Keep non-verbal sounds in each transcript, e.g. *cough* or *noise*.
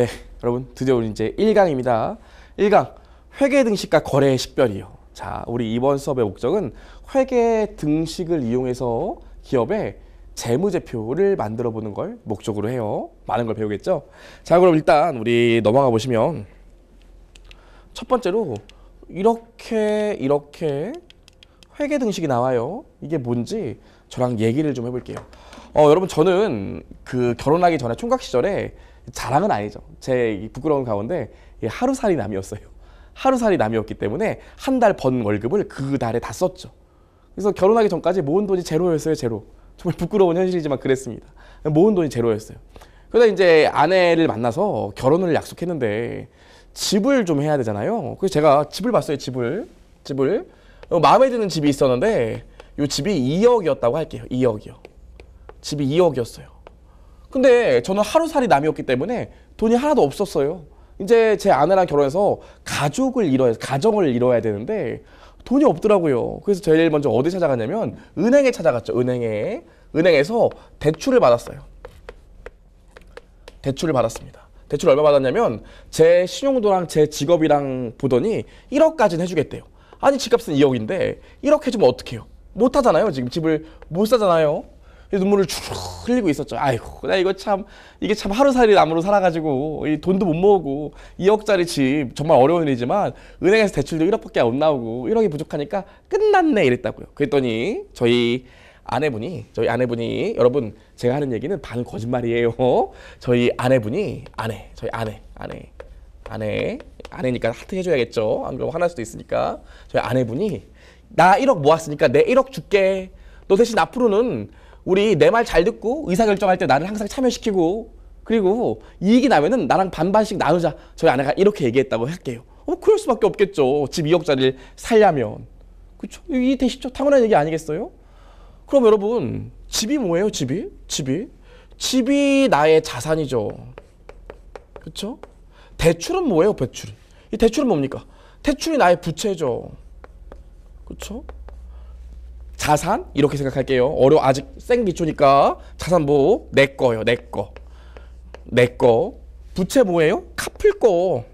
네, 여러분 드디어 우리 이제 1강입니다. 1강 회계 등식과 거래의 식별이요. 자, 우리 이번 수업의 목적은 회계 등식을 이용해서 기업의 재무제표를 만들어 보는 걸 목적으로 해요. 많은 걸 배우겠죠? 자, 그럼 일단 우리 넘어가 보시면 첫 번째로 이렇게 이렇게 회계 등식이 나와요. 이게 뭔지 저랑 얘기를 좀 해볼게요. 어, 여러분 저는 그 결혼하기 전에 총각 시절에 자랑은 아니죠. 제 부끄러운 가운데 하루살이 남이었어요. 하루살이 남이었기 때문에 한 달 번 월급을 그 달에 다 썼죠. 그래서 결혼하기 전까지 모은 돈이 제로였어요, 제로. 정말 부끄러운 현실이지만 그랬습니다. 모은 돈이 제로였어요. 그러다 이제 아내를 만나서 결혼을 약속했는데 집을 좀 해야 되잖아요. 그래서 제가 집을 봤어요, 집을. 집을. 어, 마음에 드는 집이 있었는데 이 집이 2억이었다고 할게요. 2억이요. 집이 2억이었어요. 근데 저는 하루살이 남이었기 때문에 돈이 하나도 없었어요. 이제 제 아내랑 결혼해서 가족을 이뤄야 가정을 이뤄야 되는데 돈이 없더라고요. 그래서 제일 먼저 어디 찾아갔냐면 은행에 찾아갔죠. 은행에 은행에서 대출을 받았어요. 대출을 받았습니다. 대출 얼마 받았냐면 제 신용도랑 제 직업이랑 보더니 1억까지는 해주겠대요. 아니 집값은 2억인데 1억 해주면 어떡해요? 못 하잖아요. 지금 집을 못 사잖아요. 눈물을 쭉 흘리고 있었죠. 아이고, 나 이거 참, 이게 참 하루살이 남으로 살아가지고, 이 돈도 못 모으고, 2억짜리 집, 정말 어려운 일이지만, 은행에서 대출도 1억밖에 안 나오고, 1억이 부족하니까 끝났네, 이랬다고요. 그랬더니, 저희 아내분이, 저희 아내분이, 여러분, 제가 하는 얘기는 반 거짓말이에요. 저희 아내분이, 아내, 저희 아내, 아내, 아내, 아내니까 하트 해줘야겠죠. 안 그러면 화날 수도 있으니까. 저희 아내분이, 나 1억 모았으니까 내 1억 줄게. 너 대신 앞으로는 우리 내 말 잘 듣고 의사결정할 때 나를 항상 참여시키고 그리고 이익이 나면은 나랑 반반씩 나누자 저희 아내가 이렇게 얘기했다고 할게요 어 그럴 수밖에 없겠죠 집 2억짜리를 살려면 그쵸 이 대시죠 당연한 얘기 아니겠어요 그럼 여러분 집이 뭐예요 집이 집이 집이 나의 자산이죠 그쵸 대출은 뭐예요 대출이 이 대출은 뭡니까 대출이 나의 부채죠 그쵸 자산 이렇게 생각할게요. 어려 아직 생 기초니까 자산 뭐 내 거요. 내 거. 내 거. 부채 뭐예요? 갚을 거.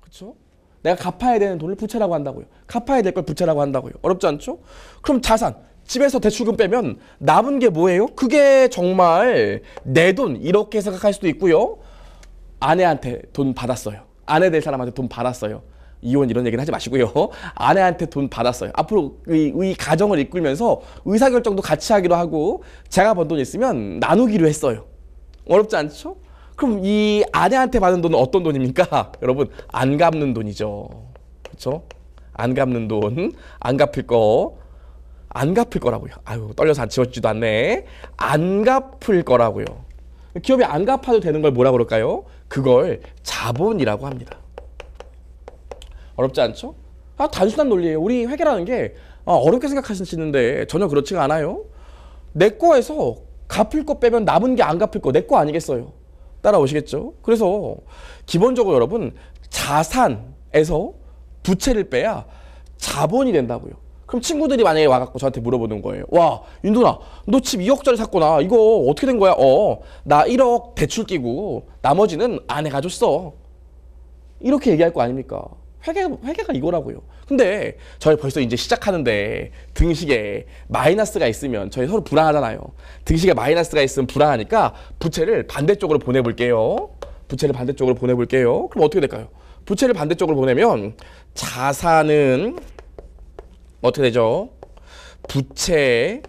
그렇죠? 내가 갚아야 되는 돈을 부채라고 한다고요. 갚아야 될 걸 부채라고 한다고요. 어렵지 않죠? 그럼 자산 집에서 대출금 빼면 남은 게 뭐예요? 그게 정말 내 돈 이렇게 생각할 수도 있고요. 아내한테 돈 받았어요. 아내 될 사람한테 돈 받았어요. 이혼 이런 얘기는 하지 마시고요. 아내한테 돈 받았어요. 앞으로 이, 이 가정을 이끌면서 의사결정도 같이 하기로 하고 제가 번돈 있으면 나누기로 했어요. 어렵지 않죠? 그럼 이 아내한테 받은 돈은 어떤 돈입니까? *laughs* 여러분 안 갚는 돈이죠. 그렇죠? 안 갚는 돈, 안 갚을 거, 안 갚을 거라고요. 아유 떨려서 안 지워지지도 않네. 안 갚을 거라고요. 기업이 안 갚아도 되는 걸 뭐라 그럴까요? 그걸 자본이라고 합니다. 어렵지 않죠? 아, 단순한 논리예요. 우리 회계라는 게 아, 어렵게 생각하시는데 전혀 그렇지가 않아요. 내 거에서 갚을 거 빼면 남은 게 안 갚을 거 내 거 아니겠어요. 따라오시겠죠? 그래서 기본적으로 여러분 자산에서 부채를 빼야 자본이 된다고요. 그럼 친구들이 만약에 와갖고 저한테 물어보는 거예요. 와, 윤도나, 너 집 2억짜리 샀구나. 이거 어떻게 된 거야? 어, 나 1억 대출 끼고 나머지는 안내가졌어 이렇게 얘기할 거 아닙니까? 회계, 회계가 이거라고요. 근데 저희 벌써 이제 시작하는데 등식에 마이너스가 있으면 저희 서로 불안하잖아요. 등식에 마이너스가 있으면 불안하니까 부채를 반대쪽으로 보내볼게요. 부채를 반대쪽으로 보내볼게요. 그럼 어떻게 될까요? 부채를 반대쪽으로 보내면 자산은 어떻게 되죠? 부채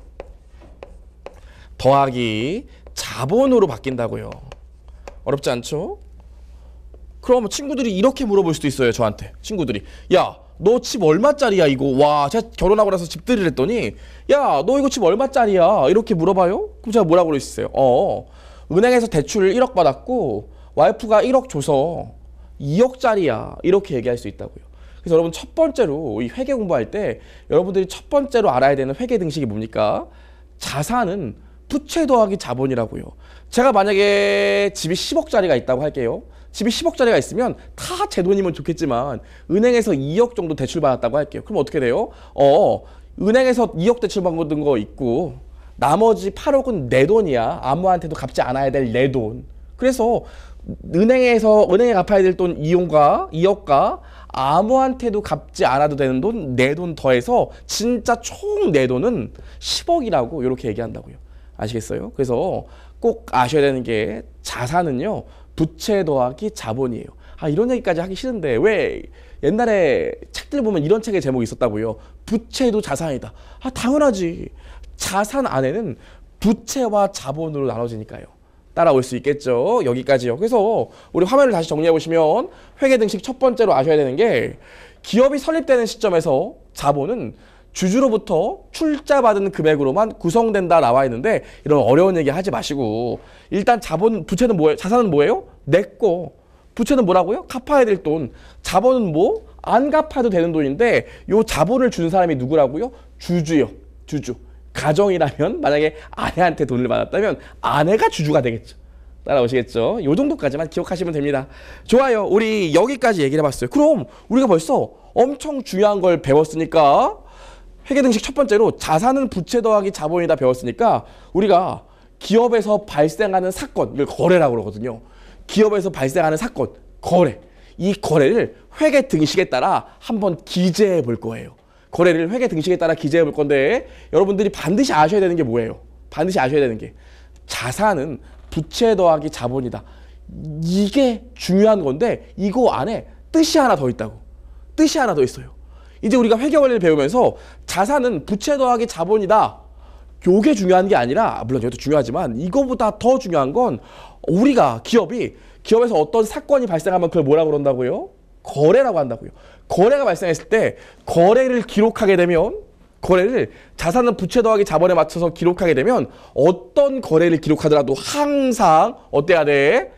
더하기 자본으로 바뀐다고요. 어렵지 않죠? 그러면 친구들이 이렇게 물어볼 수도 있어요 저한테 친구들이 야 너 집 얼마짜리야 이거 와 제가 결혼하고 나서 집들이를 했더니 야 너 이거 집 얼마짜리야 이렇게 물어봐요 그럼 제가 뭐라고 그랬어요 어 은행에서 대출을 1억 받았고 와이프가 1억 줘서 2억짜리야 이렇게 얘기할 수 있다고요 그래서 여러분 첫 번째로 이 회계 공부할 때 여러분들이 첫 번째로 알아야 되는 회계 등식이 뭡니까 자산은 부채 더하기 자본이라고요 제가 만약에 집이 10억짜리가 있다고 할게요 집에 10억짜리가 있으면 다 제 돈이면 좋겠지만 은행에서 2억 정도 대출 받았다고 할게요. 그럼 어떻게 돼요? 어, 은행에서 2억 대출 받은 거 있고 나머지 8억은 내 돈이야. 아무한테도 갚지 않아야 될 내 돈. 그래서 은행에서 은행에 갚아야 될 돈 이용과 2억과 아무한테도 갚지 않아도 되는 돈 내 돈 더해서 진짜 총 내 돈은 10억이라고 이렇게 얘기한다고요. 아시겠어요? 그래서 꼭 아셔야 되는 게 자산은요. 부채 더하기 자본이에요. 아 이런 얘기까지 하기 싫은데 왜 옛날에 책들 보면 이런 책의 제목이 있었다고요. 부채도 자산이다. 아 당연하지. 자산 안에는 부채와 자본으로 나눠지니까요. 따라올 수 있겠죠. 여기까지요. 그래서 우리 화면을 다시 정리해 보시면 회계 등식 첫 번째로 아셔야 되는 게 기업이 설립되는 시점에서 자본은 주주로부터 출자받은 금액으로만 구성된다 나와 있는데 이런 어려운 얘기 하지 마시고 일단 자본 부채는 뭐예요? 자산은 뭐예요? 내 거. 부채는 뭐라고요? 갚아야 될 돈. 자본은 뭐? 안 갚아도 되는 돈인데 요 자본을 준 사람이 누구라고요? 주주요. 주주. 가정이라면 *laughs* 만약에 아내한테 돈을 받았다면 아내가 주주가 되겠죠. 따라오시겠죠? 요 정도까지만 기억하시면 됩니다. 좋아요. 우리 여기까지 얘기를 해봤어요. 그럼 우리가 벌써 엄청 중요한 걸 배웠으니까 회계등식 첫 번째로 자산은 부채 더하기 자본이다 배웠으니까 우리가 기업에서 발생하는 사건, 이걸 거래라고 그러거든요. 기업에서 발생하는 사건, 거래. 이 거래를 회계 등식에 따라 한번 기재해 볼 거예요. 거래를 회계 등식에 따라 기재해 볼 건데 여러분들이 반드시 아셔야 되는 게 뭐예요? 반드시 아셔야 되는 게 자산은 부채 더하기 자본이다. 이게 중요한 건데 이거 안에 뜻이 하나 더 있다고. 뜻이 하나 더 있어요. 이제 우리가 회계 원리를 배우면서 자산은 부채 더하기 자본이다. 요게 중요한 게 아니라 아, 물론 이것도 중요하지만 이거보다 더 중요한 건 우리가 기업이 기업에서 어떤 사건이 발생하면 그걸 뭐라 그런다고요? 거래라고 한다고요. 거래가 발생했을 때 거래를 기록하게 되면 거래를 자산은 부채 더하기 자본에 맞춰서 기록하게 되면 어떤 거래를 기록하더라도 항상 어때야 돼?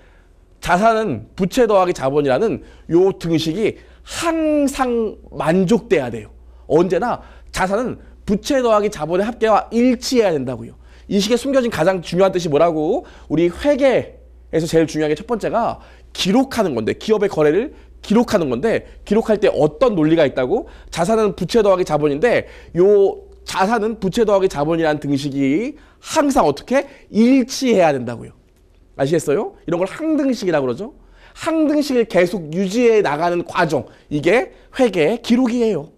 자산은 부채 더하기 자본이라는 요 등식이 항상 만족돼야 돼요. 언제나 자산은 부채 더하기 자본의 합계와 일치해야 된다고요. 이 시기에 숨겨진 가장 중요한 뜻이 뭐라고? 우리 회계에서 제일 중요한 게 첫 번째가 기록하는 건데 기업의 거래를 기록하는 건데 기록할 때 어떤 논리가 있다고? 자산은 부채 더하기 자본인데 요 자산은 부채 더하기 자본이라는 등식이 항상 어떻게 일치해야 된다고요. 아시겠어요? 이런 걸 항등식이라고 그러죠. 항등식을 계속 유지해 나가는 과정 이게 회계 기록이에요.